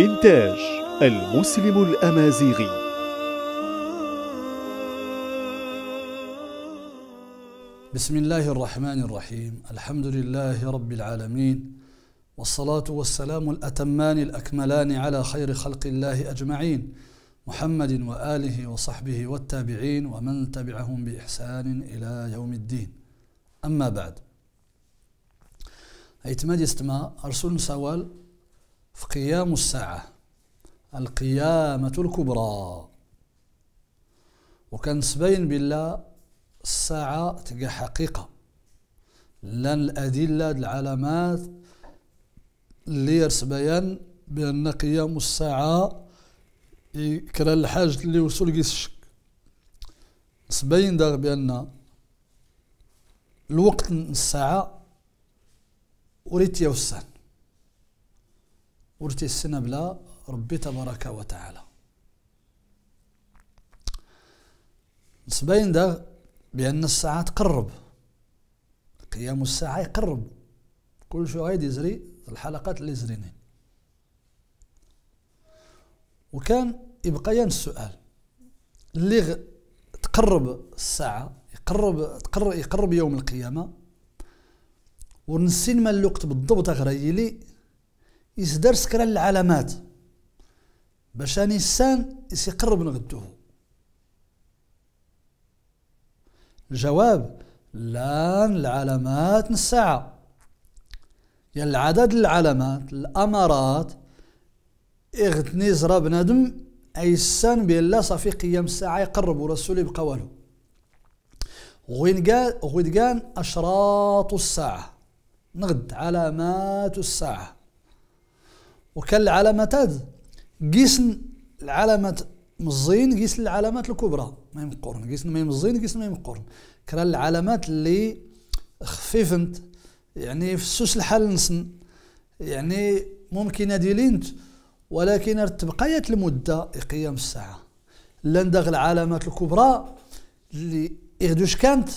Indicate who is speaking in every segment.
Speaker 1: إنتاج المسلم الأمازيغي بسم الله الرحمن الرحيم الحمد لله رب العالمين والصلاة والسلام الأتمان الأكملان على خير خلق الله أجمعين محمد وآله وصحبه والتابعين ومن تبعهم بإحسان إلى يوم الدين أما بعد ايتما ديستما ارسل سوال في قيام الساعة القيامة الكبرى وكان سبين بالله الساعة تلقى حقيقة لأن الأدلة العلامات اللي بيان بأن قيام الساعة يكرى الحاج اللي وصل الشك سبين دار بأن الوقت الساعة وريت يوسان ورتي السنة بلا ربي تبارك وتعالى سبين ده بأن الساعة تقرب قيام الساعة يقرب كل شيء غايد يزري الحلقات اللي زرينين وكان يبقى ين السؤال اللي تقرب الساعة يقرب تقرب يقرب يوم القيامة ونسين ما الوقت بالضبط غير يصدر سكران العلامات باش انسان السان يقرب نغدوه الجواب لان العلامات الساعة يا العدد العلامات الأمارات اغتني زرا بنادم ايسان بلا صافي قيام الساعة يقرب ورسول يبقى والو غويدكان أشراط الساعة نغد علامات الساعة وكان هاد قيسن العلامات مزين قيسن العلامات الكبرى ما يمقرن قيسن ما يمزين قيسن ما يمقرن كرا العلامات اللي خفيفنت يعني في السوس الحال نسن يعني ممكن ديلينت ولكن تبقيت المدة قيام الساعة لان داغ العلامات الكبرى اللي يغدوش كانت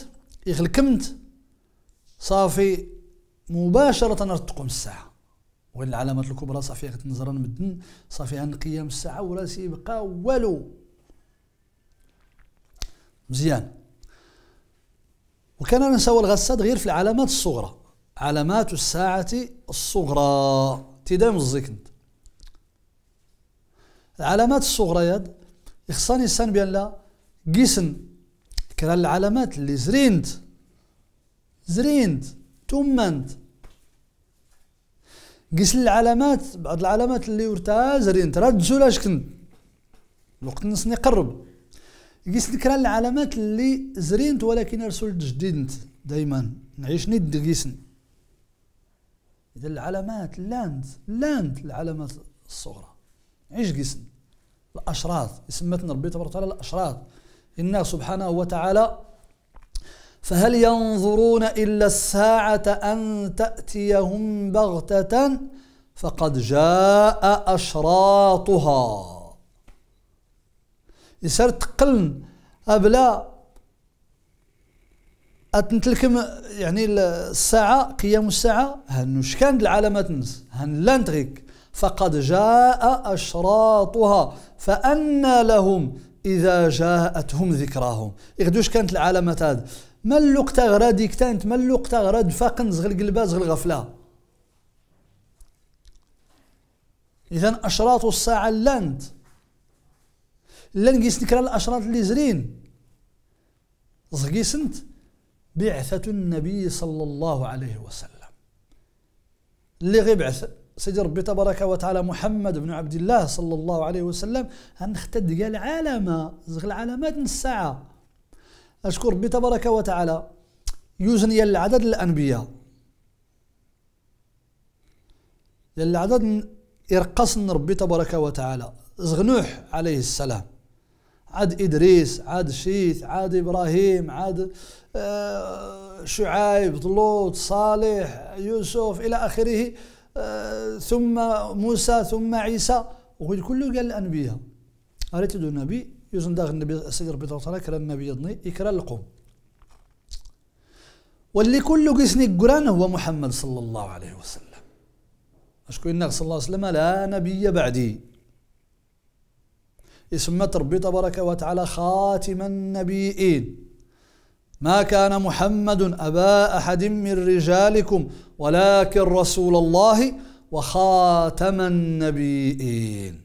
Speaker 1: يغلكمت صافي مباشرة تقوم الساعة وين العلامات الكبرى صافي غير نزرا مدن صافي عن قيام الساعه وراسي يبقى والو مزيان وكان نساو الغساد غير في العلامات الصغرى علامات الساعة الصغرى تدام الزكن العلامات الصغرى يد يخصني الانسان بان لا قيسن كان العلامات اللي زرينت زرينت تمنت قيس العلامات بعض العلامات اللي ورتها زرين راه تزولاش كنت الوقت نصني قرب قيس نكرا العلامات اللي زرينت ولكن رسول جديد انت دايما نعيش ند قيسن اذا العلامات لانت لانت العلامات الصغرى عيش قيسن الاشراط اسمتنا ربي تبارك وتعالى الاشراط ان سبحانه وتعالى فهل ينظرون إلا الساعة أن تأتيهم بغتة فقد جاء أشراطها يسر تقلن أبلا أتنتلكم يعني الساعة قيام الساعة هنو شكان العلامات نس هن لانتغيك فقد جاء أشراطها فأنى لهم إذا جاءتهم ذكراهم إغدوش كانت العلامات هذه ملوق تغرد كتانت ملوق غراد فاقن زغل قلبا زغل غفلة إذا أشراط الساعة لانت لان قيس نكرا الأشراط اللي زرين زقيسنت بعثة النبي صلى الله عليه وسلم اللي غيبعث سيدي ربي تبارك وتعالى محمد بن عبد الله صلى الله عليه وسلم هنختد قال علامة زغل علامات الساعة أشكر ربي تبارك وتعالى يجني العدد الأنبياء العدد يرقص ربي تبارك وتعالى زغنوح عليه السلام عاد إدريس عاد شيث عاد إبراهيم عاد آه، شعيب لوط صالح يوسف إلى آخره آه، ثم موسى ثم عيسى وكل قال الأنبياء أريد النبي يزن داغ النبي ربي بيض تعالى كرا النبي يضني يكرا القوم واللي كله قسني القران هو محمد صلى الله عليه وسلم أشكو إنك صلى الله عليه وسلم لا نبي بعدي اسم ربي تبارك وتعالى خاتم النبيين ما كان محمد أبا أحد من رجالكم ولكن رسول الله وخاتم النبيين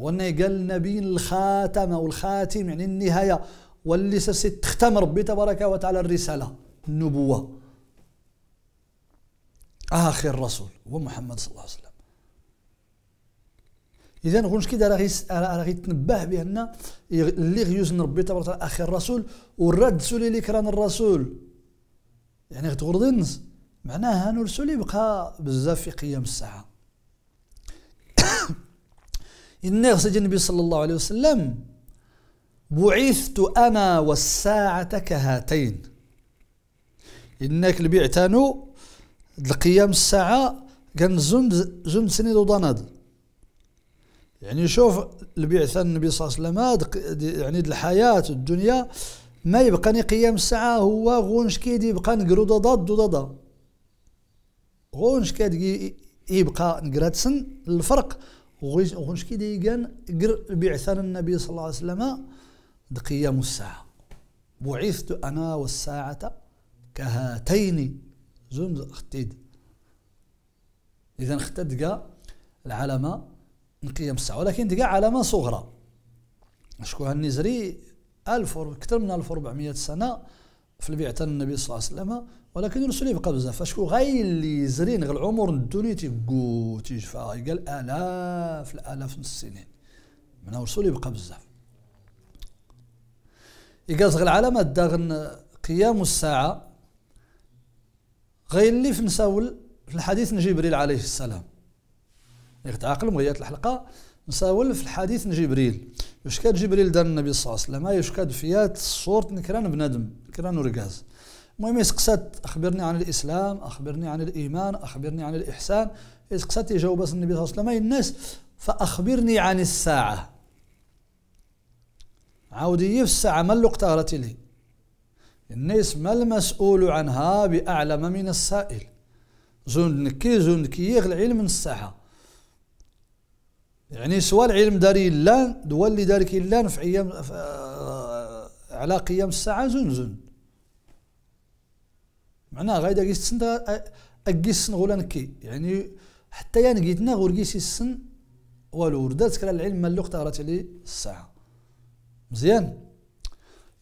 Speaker 1: وانا قال النبي الخاتم أو الخاتم يعني النهاية واللي ستختم ربي تبارك وتعالى الرسالة النبوة آخر رسول هو محمد صلى الله عليه وسلم اذا غنش كي راه راه غيتنبه بان اللي غيوزن ربي تبارك وتعالى اخر رسول والرد سولي لي كران الرسول يعني غتغرض النص معناها انه رسولي بقى بزاف في قيام الساعه إن سجى النبي صلى الله عليه وسلم بعثت أنا والساعة كهاتين إنك لبيعتانو القيام الساعة كان زند زند سنين وضناد يعني شوف البعثة النبي صلى الله عليه وسلم يعني الحياة الدنيا ما يبقى قيام الساعة هو غونش كيد يبقى نقرو ضد ضد غونش كيد يبقى نقراتسن الفرق وغيش وغنش كي ديكان قر بعثان النبي صلى الله عليه وسلم دقيام الساعة بعثت أنا والساعة كهاتين زوم اختيد إذا اختد دقا العلامة نقيم الساعة ولكن دقا علامة صغرى شكون النزري ألف أكثر من 1400 سنة في البيعة النبي صلى الله عليه وسلم ولكن الرسول يبقى بزاف فشكون غاي اللي زرين غير العمر ندوني تيقو تيجفى قال الاف الالاف من السنين من الرسول يبقى بزاف يقاز غير العلامات داغن قيام الساعة غير اللي في نساول في الحديث جبريل عليه السلام يغتعقل مغيات الحلقة نساول في الحديث من جبريل واش جبريل دار النبي صلى الله عليه وسلم ايش فيات صورة نكران بنادم نكران ورقاز المهم يسقسات اخبرني عن الاسلام اخبرني عن الايمان اخبرني عن الاحسان يسقسات يجاوب النبي صلى الله عليه وسلم الناس فاخبرني عن الساعه عاودي في الساعه ما اختارت لي الناس ما المسؤول عنها باعلم من السائل زون نكي زون نكيغ العلم من الساعه يعني سواء العلم داري لا دول داري اللان في ايام آه، على قيام الساعه زنزن معناها غايدا كي تسند اكي السن غولا نكي يعني حتى يا نقيتنا غور كي السن والو وردات كرا العلم ملوق غرات عليه الساعه مزيان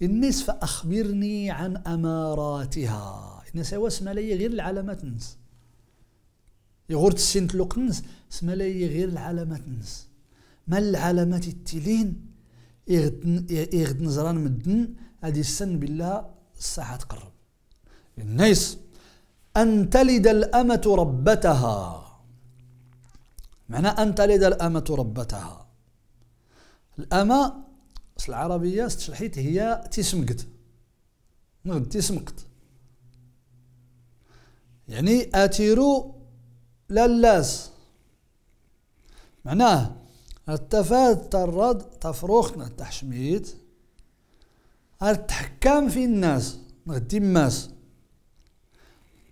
Speaker 1: الناس فاخبرني عن اماراتها الناس واسمها لي غير العلامات نس يغور تسين تلوق نس سمالا غير العلامات النس ما العلامات التلين يغد نزران مدن هذه السن بالله الساحة تقرب النيس أن تلد الأمة ربتها معنى أن تلد الأمة ربتها الأمة في العربية استشرحيت هي تسمقت نغد تسمقت يعني أتيرو لا اللاس معناه التفاد ترد تفروخنا التحشميت التحكام في الناس نغدي ماس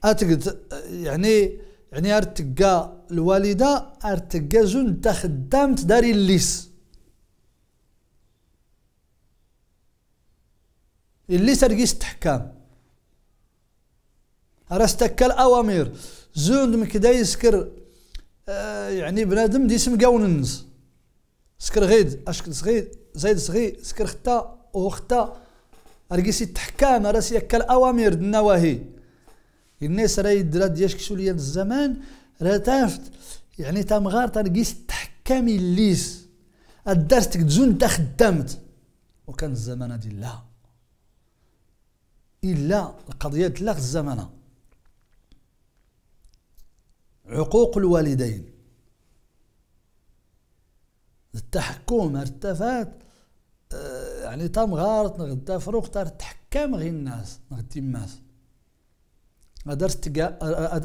Speaker 1: اتقد يعني يعني ارتقى الوالدة ارتقى زون تخدمت خدام الليس الليس ارقيس تحكام رستك الأوامر زوند مكدا يسكر آه، يعني بنادم ديسم قاون النس سكر غيد اشكل صغير زايد صغير سكر ختا وختا ارقيسي رقيسي التحكام راسي هكا الاوامر النواهي الناس راهي درا ديشكشوا ليا الزمان راه تافت يعني تمغار ترقيس التحكام الليس الدرستك تزون انت خدامت وكان الزمان هادي لا الا القضيه لا الزمانه عقوق الوالدين التحكم ارتفعت آه، يعني تم غارت غدا فروق تحكم غير الناس غدي الناس ادرت تقا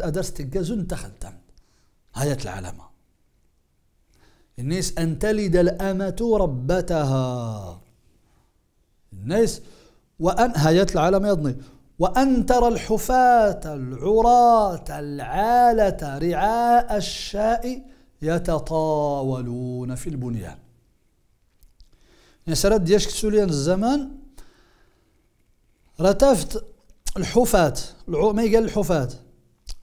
Speaker 1: ادرت تقا زون تخدم هاية العلامة الناس أن تلد الأمة ربتها الناس وأن هاية العلامة يضني وأن ترى الحفاة العراة العالة رعاء الشاء يتطاولون في البنيان يعني دياش سوليان الزمان رتفت الحفاة ما قال الحفاة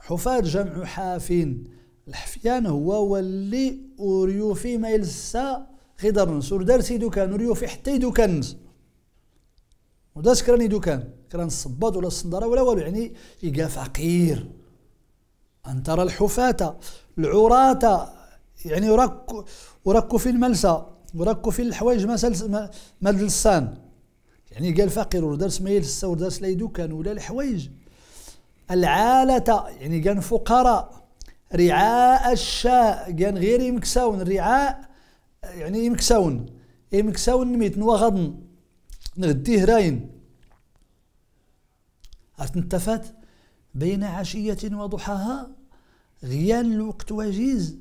Speaker 1: حفاة جمع حافين الحفيان هو واللي أوريو في ما يلسى غدر نسور دار سيدو كان أوريو في حتى يدو كنز وداس كراني دوكان كران الصباط ولا الصندره ولا والو يعني يلقاه فقير ان ترى الحفاة العراة يعني وراك وراك في الملسى وراك في الحوايج ما ما دلسان يعني قال فقير ودار سميل يلسى لا دوكان ولا الحوايج العالة يعني كان فقراء رعاء الشاء كان غير يمكساون رعاء يعني يمكساون يمكساون ميت وغضن نغديه راين عرفت نتفات بين عشية وضحاها غيان الوقت وجيز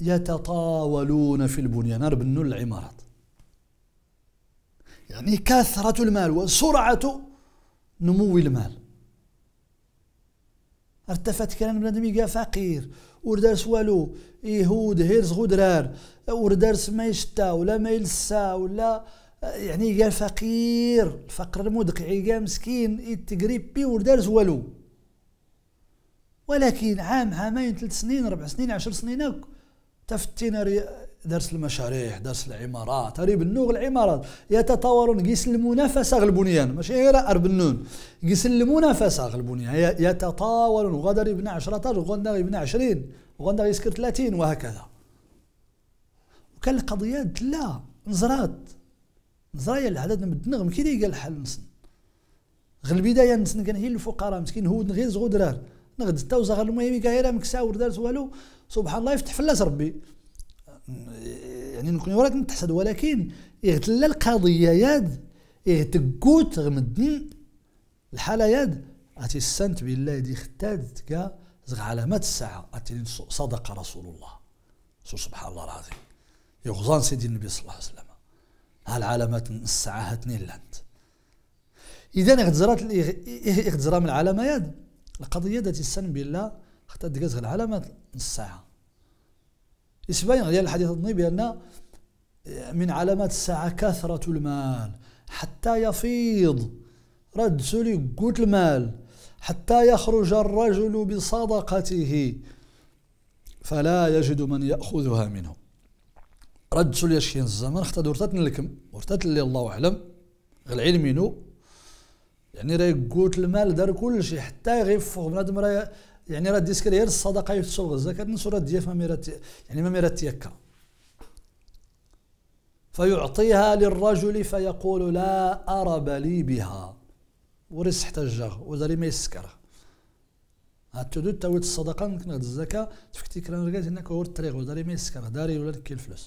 Speaker 1: يتطاولون في البنيان ربنوا العمارات يعني كثرة المال وسرعة نمو المال ارتفت كان بنادم يلقى فقير وردارس والو يهود هيرز غدرار وردارس ما يشتا ولا ما يلسا ولا يعني قال فقير الفقر المدقعي قال مسكين يتقريبي وردارس دارس والو ولكن عام عامين ثلاث سنين ربع سنين عشر سنين تفتينا درس المشاريع درس العمارات هاري بنوغ العمارات يتطورون قيس المنافسة البنيان ماشي غير أربنون قيس المنافسة البنيان يتطاولون غدا يبنى 10 طاج غدا يبنى 20 غدا يسكر 30 وهكذا وكان القضيات لا نزرات نزرايا العدد من الدنغم كي قال الحل نسن غل البداية نسن كان هي الفقراء مسكين هود غير زغدرار نغد تا وزغل المهم كايرا مكساور دارت والو سبحان الله يفتح فلاس ربي يعني نكون ولكن تحسد ولكن اغتلى إيه، القضيه ياد اغتكوت إيه، غمدن الحاله ياد اتي السنت بالله دي ختاد كا زغ علامات الساعه اتي صدق رسول الله سبحان الله العظيم يغزان سيدي النبي صلى الله عليه وسلم هالعلامات الساعه هاتني لاند اذا اغتزرات إيه، غتزرا من العلامه ياد القضيه ذات السن بالله كا زغ العلامات الساعه إثبات ديال الحديث الطني بأن آه، من علامات الساعة كثرة المال حتى يفيض رد سولي قوت المال حتى يخرج الرجل بصدقته فلا يجد من يأخذها منه رد سولي يشكين الزمن حتى دورتات لكم ورتات اللي الله أعلم العلم يعني راه قوت المال دار كلشي حتى غير بنادم راه يعني راه ديسكري غير الصدقه يتسوغ الزكاه نسو راه ديال فميرات يعني مميرات يكا فيعطيها للرجل فيقول لا أرب لي بها ورس احتجه وزاري ما هاد هاتودو تاويت الصدقه هاد الزكاه تفكتي كران رجعت هناك هو الطريق وزاري ما يسكر داري ولا كي الفلوس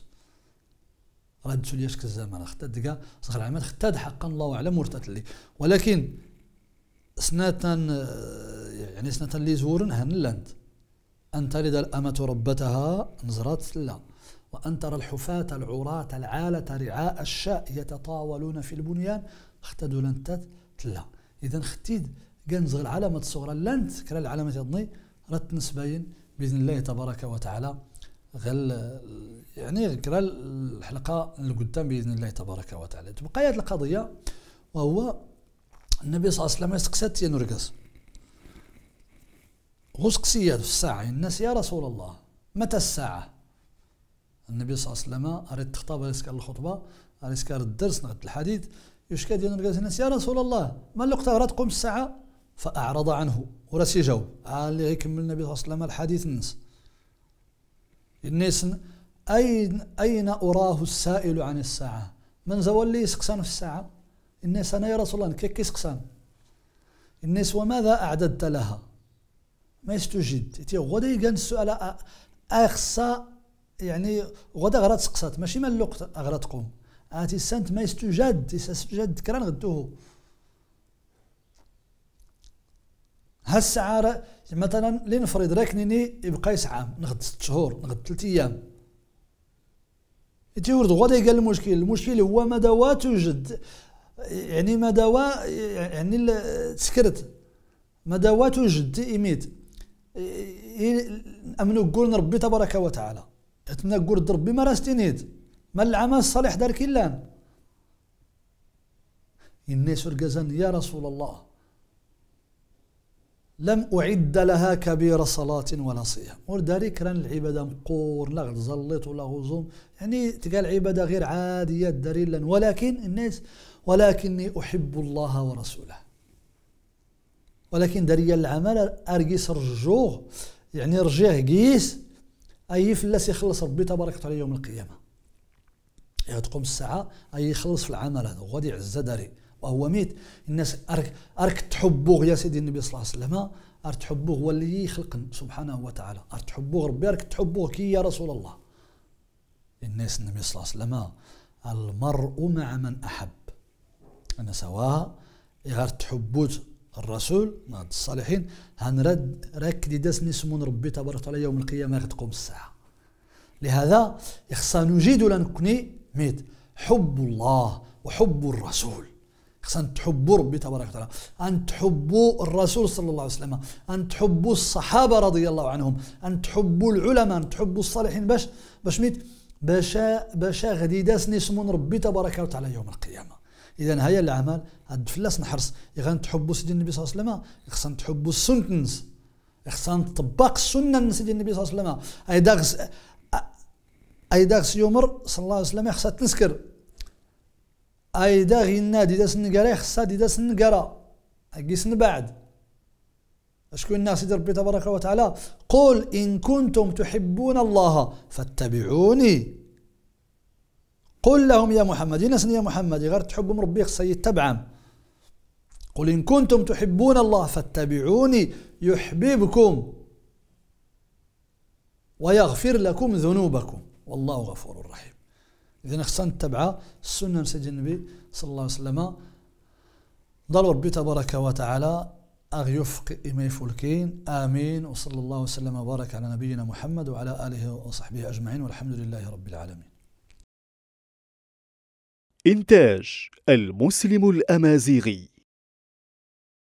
Speaker 1: راه كزام راه ختا دقا صغر عماد ختا حقا الله اعلم ورثت لي ولكن سنة يعني سنة اللي زورن هن لند أن تلد الأمة ربتها نزرات لا وأن ترى الحفاة العراة العالة رعاء الشاء يتطاولون في البنيان اختدوا لنت تلا إذا اختيد كنزغ العلامة الصغرى لنت كلا العلامة يضني رت نسبين بإذن الله تبارك وتعالى غل يعني كلا الحلقة القدام بإذن الله تبارك وتعالى تبقى القضية وهو النبي صلى الله عليه وسلم يستقسى ينرقص غسقسية في الساعة الناس يا رسول الله متى الساعة النبي صلى الله عليه وسلم أريد الخطاب أريد الخطبة أريد الدرس نغد الحديث يشكى ديال الناس يا رسول الله ما اللقطة راه تقوم الساعة فأعرض عنه وراسي قال اللي غيكمل النبي صلى الله عليه وسلم الحديث الناس الناس أين أين أراه السائل عن الساعة من زوال لي يسقسان في الساعة الناس أنا يا رسول الله كيف كيسقسان الناس وماذا أعددت لها ما يستجد تي غدا يقال السؤال اخصا يعني غدا غرا تسقسط ماشي من الوقت غرا تقوم اتي سانت ما يستجد يستجد كران غدوه هالسعارة مثلا لنفرض راكنيني يبقى يسعام نغد ست شهور نغد ثلاث ايام ورد غدا قال المشكل المشكل هو ما توجد يعني ما يعني سكرت ما توجد ايميت امنو قول ربي تبارك وتعالى اتنا قول ربي ما راستينيد ما العمل الصالح دار كلان الناس رقزان يا رسول الله لم أعد لها كبير صلاة ولا صيام ورداري كران العبادة مقور لا غير زلط ولا هزوم يعني تقال عبادة غير عادية داري ولكن الناس ولكني أحب الله ورسوله ولكن داريا العمل ارقيس رجوه يعني رجيه قيس اي فلاس يخلص ربي تبارك وتعالى يوم القيامه يعني تقوم الساعه اي يخلص في العمل هذا وغادي يعز داري وهو ميت الناس ارك ارك تحبوه يا سيدي النبي صلى الله عليه وسلم ارك تحبوه هو اللي يخلق سبحانه وتعالى ارك تحبوه ربي ارك تحبوه كي يا رسول الله الناس النبي صلى الله عليه وسلم المرء مع من احب انا سواها ارك تحبو الرسول نهض الصالحين هنرد راك اللي داس نسمون ربي تبارك وتعالى يوم القيامه غتقوم الساعه لهذا خصنا نجيد ولا نكوني ميت حب الله وحب الرسول خصنا تحبوا ربي تبارك وتعالى ان تحبوا الرسول صلى الله عليه وسلم ان تحبوا الصحابه رضي الله عنهم ان تحبوا العلماء ان تحبوا الصالحين باش باش ميت باش باش غادي داس نسمون ربي تبارك وتعالى يوم القيامه اذا هيا الاعمال فلاس نحرص تحبوا سيدي النبي صلى الله عليه وسلم خصنا نتحبوا السنه خصنا نطبق السنه نس سيدي النبي صلى الله عليه وسلم اي غس اي غس يمر صلى الله عليه وسلم خصها تنسكر ايضا النادي داس النقرا خصها داس النقرا اقيس بعد شكون الناس يدير ربي تبارك وتعالى قل ان كنتم تحبون الله فاتبعوني قل لهم يا محمد ينسن يا محمد غير تحبهم ربي خصه يتبعهم قل إن كنتم تحبون الله فاتبعوني يحببكم ويغفر لكم ذنوبكم والله غفور رحيم إذا خصنا نتبع السنة سيدنا النبي صلى الله عليه وسلم ضل ربي تبارك وتعالى أغيفق إمي فلكين آمين وصلى الله وسلم وبارك على نبينا محمد وعلى آله وصحبه أجمعين والحمد لله رب العالمين إنتاج المسلم الأمازيغي